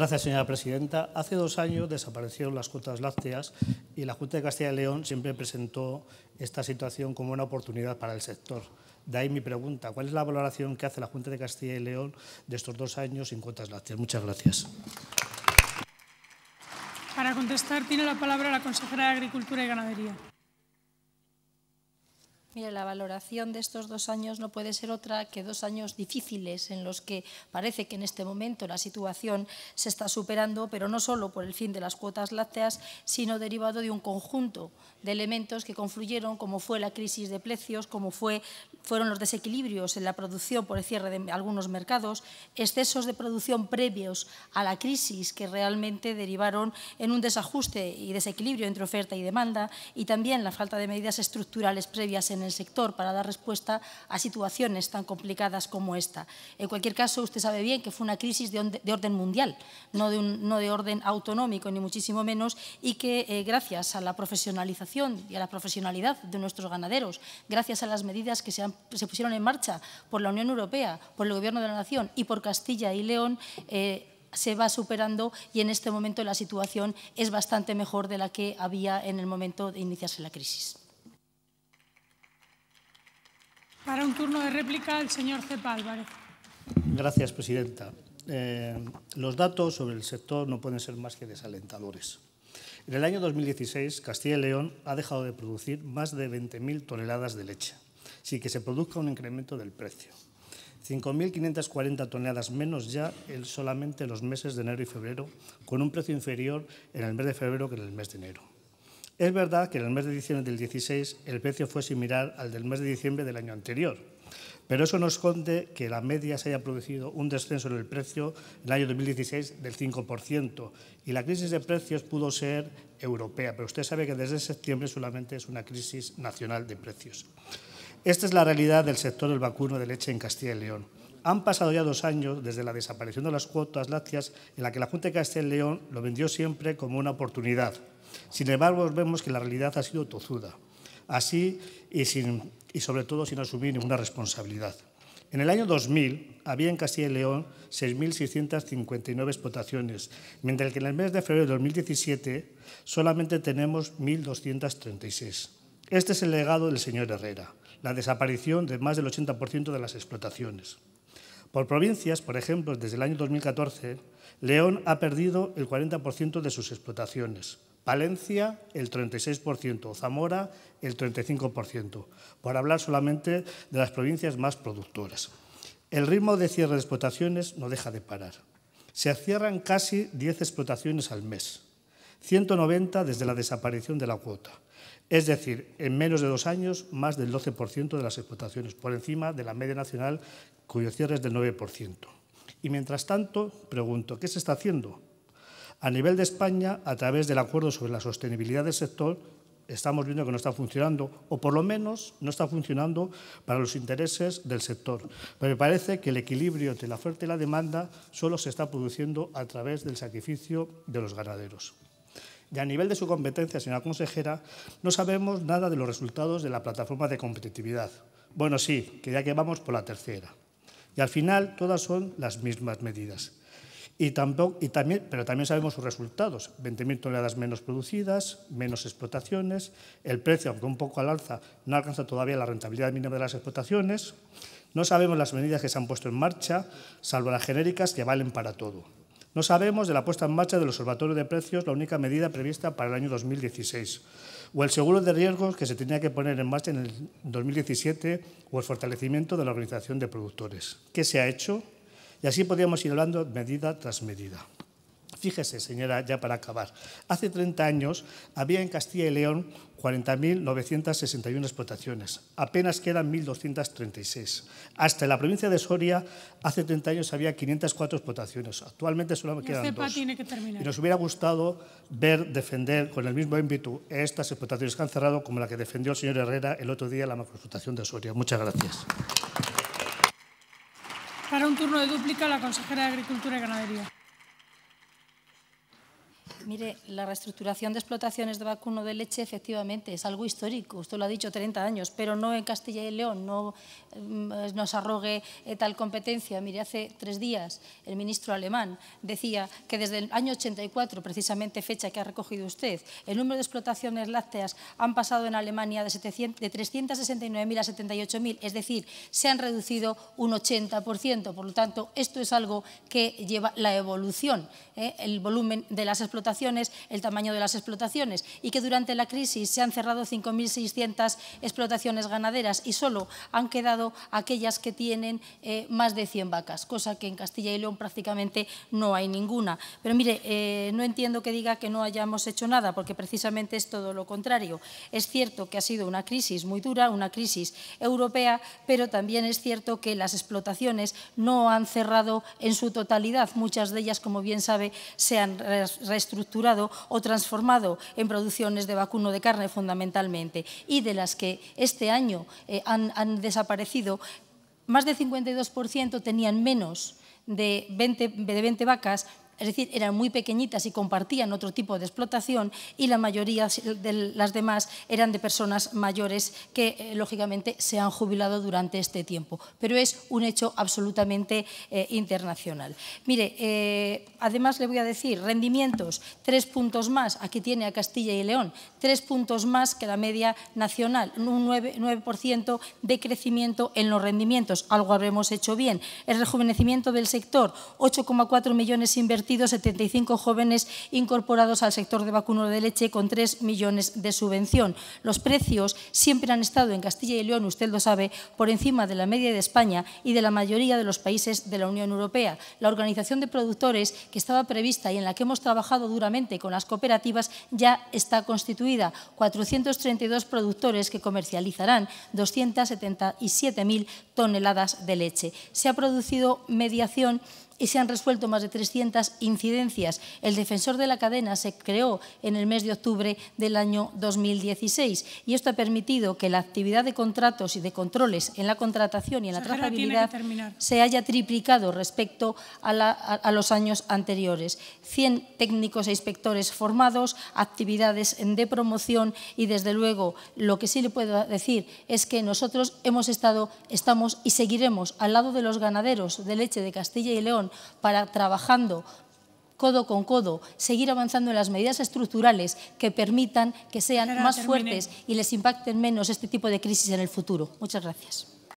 Gracias, señora presidenta. Hace dos años desaparecieron las cuotas lácteas y la Junta de Castilla y León siempre presentó esta situación como una oportunidad para el sector. De ahí mi pregunta, ¿cuál es la valoración que hace la Junta de Castilla y León de estos dos años sin cuotas lácteas? Muchas gracias. Para contestar tiene la palabra la consejera de Agricultura y Ganadería. Mira, la valoración de estos dos años no puede ser otra que dos años difíciles en los que parece que en este momento la situación se está superando, pero no solo por el fin de las cuotas lácteas, sino derivado de un conjunto de elementos que confluyeron, como fue la crisis de precios, como fue, fueron los desequilibrios en la producción por el cierre de algunos mercados, excesos de producción previos a la crisis que realmente derivaron en un desajuste y desequilibrio entre oferta y demanda, y también la falta de medidas estructurales previas en en el sector para dar respuesta a situaciones tan complicadas como esta. En cualquier caso, usted sabe bien que fue una crisis de, orden mundial, no de, no de, orden autonómico, ni muchísimo menos, y que eh, gracias a la profesionalización y a la profesionalidad de nuestros ganaderos, gracias a las medidas que se, pusieron en marcha por la Unión Europea, por el Gobierno de la Nación y por Castilla y León, eh, se va superando y en este momento la situación es bastante mejor de la que había en el momento de iniciarse la crisis. Para un turno de réplica, el señor Cepa Álvarez. Gracias, presidenta. Eh, los datos sobre el sector no pueden ser más que desalentadores. En el año 2016, Castilla y León ha dejado de producir más de 20.000 toneladas de leche, sin que se produzca un incremento del precio. 5.540 toneladas menos ya solamente en los meses de enero y febrero, con un precio inferior en el mes de febrero que en el mes de enero. Es verdad que en el mes de diciembre del 16 el precio fue similar al del mes de diciembre del año anterior, pero eso no esconde que la media se haya producido un descenso en el precio en el año 2016 del 5% y la crisis de precios pudo ser europea, pero usted sabe que desde septiembre solamente es una crisis nacional de precios. Esta es la realidad del sector del vacuno de leche en Castilla y León. Han pasado ya dos años desde la desaparición de las cuotas lácteas en la que la Junta de Castilla y León lo vendió siempre como una oportunidad sin embargo, vemos que la realidad ha sido tozuda, así y, sobre todo sin asumir ninguna responsabilidad. En el año 2000 había en Castilla y León 6.659 explotaciones, mientras que en el mes de febrero de 2017 solamente tenemos 1.236. Este es el legado del señor Herrera, la desaparición de más del 80% de las explotaciones. Por provincias, por ejemplo, desde el año 2014, León ha perdido el 40% de sus explotaciones. Palencia el 36%, Zamora el 35%, por hablar solamente de las provincias más productoras. El ritmo de cierre de explotaciones no deja de parar. Se cierran casi 10 explotaciones al mes, 190 desde la desaparición de la cuota. Es decir, en menos de dos años, más del 12% de las explotaciones, por encima de la media nacional, cuyo cierre es del 9%. Y mientras tanto, pregunto, ¿qué se está haciendo? A nivel de España, a través del acuerdo sobre la sostenibilidad del sector, estamos viendo que no está funcionando, o por lo menos no está funcionando para los intereses del sector. Pero me parece que el equilibrio entre la oferta y la demanda solo se está produciendo a través del sacrificio de los ganaderos. Y a nivel de su competencia, señora consejera, no sabemos nada de los resultados de la plataforma de competitividad. Bueno, sí, que ya que vamos por la tercera. Y al final todas son las mismas medidas. Y tampoco, y también, pero también sabemos sus resultados, 20.000 toneladas menos producidas, menos explotaciones, el precio, aunque un poco al alza, no alcanza todavía la rentabilidad mínima de las explotaciones, no sabemos las medidas que se han puesto en marcha, salvo las genéricas que valen para todo. No sabemos de la puesta en marcha del Observatorio de Precios, la única medida prevista para el año 2016, o el seguro de riesgos que se tenía que poner en marcha en el 2017, o el fortalecimiento de la organización de productores. ¿Qué se ha hecho? Y así podríamos ir hablando medida tras medida. Fíjese, señora, ya para acabar, hace 30 años había en Castilla y León 40.961 explotaciones, apenas quedan 1.236. Hasta en la provincia de Soria hace 30 años había 504 explotaciones, actualmente solo quedan este dos. Y nos hubiera gustado ver defender con el mismo ímpetu estas explotaciones que han cerrado como la que defendió el señor Herrera el otro día la macroexplotación de Soria. Muchas gracias. Para un turno de dúplica, la consejera de Agricultura y Ganadería. Mire, la reestructuración de explotaciones de vacuno de leche efectivamente es algo histórico, usted lo ha dicho, 30 años, pero no en Castilla y León, no mm, nos arrogue eh, tal competencia. Mire, hace tres días el ministro alemán decía que desde el año 84, precisamente fecha que ha recogido usted, el número de explotaciones lácteas han pasado en Alemania de, de 369.000 a 78.000, es decir, se han reducido un 80%. Por lo tanto, esto es algo que lleva la evolución, eh, el volumen de las explotaciones el tamaño de las explotaciones y que durante la crisis se han cerrado 5.600 explotaciones ganaderas y solo han quedado aquellas que tienen eh, más de 100 vacas, cosa que en Castilla y León prácticamente no hay ninguna. Pero mire, eh, no entiendo que diga que no hayamos hecho nada, porque precisamente es todo lo contrario. Es cierto que ha sido una crisis muy dura, una crisis europea, pero también es cierto que las explotaciones no han cerrado en su totalidad. Muchas de ellas, como bien sabe, se han reestructurado ...estructurado o transformado en producciones de vacuno de carne fundamentalmente y de las que este año eh, han, desaparecido, más del 52% tenían menos de de 20 vacas es decir, eran muy pequeñitas y compartían otro tipo de explotación y la mayoría de las demás eran de personas mayores que, eh, lógicamente, se han jubilado durante este tiempo. Pero es un hecho absolutamente eh, internacional. Mire, eh, además le voy a decir, rendimientos, tres puntos más, aquí tiene a Castilla y León, tres puntos más que la media nacional, un 9%, 9 de crecimiento en los rendimientos, algo habremos hecho bien. El rejuvenecimiento del sector, 8,4 millones invertidos 75 jóvenes incorporados al sector de vacuno de leche con 3 millones de subvención. Los precios siempre han estado en Castilla y León, usted lo sabe, por encima de la media de España y de la mayoría de los países de la Unión Europea. La organización de productores que estaba prevista y en la que hemos trabajado duramente con las cooperativas ya está constituida. 432 productores que comercializarán 277.000 toneladas de leche. Se ha producido mediación y se han resuelto más de 300 incidencias. El defensor de la cadena se creó en el mes de octubre del año 2016 y esto ha permitido que la actividad de contratos y de controles en la contratación y en la trazabilidad se haya triplicado respecto a, a los años anteriores. 100 técnicos e inspectores formados, actividades de promoción y desde luego lo que sí le puedo decir es que nosotros hemos estado, estamos y seguiremos al lado de los ganaderos de leche de Castilla y León para trabajando codo con codo, seguir avanzando en las medidas estructurales que permitan que sean más fuertes y les impacten menos este tipo de crisis en el futuro. Muchas gracias.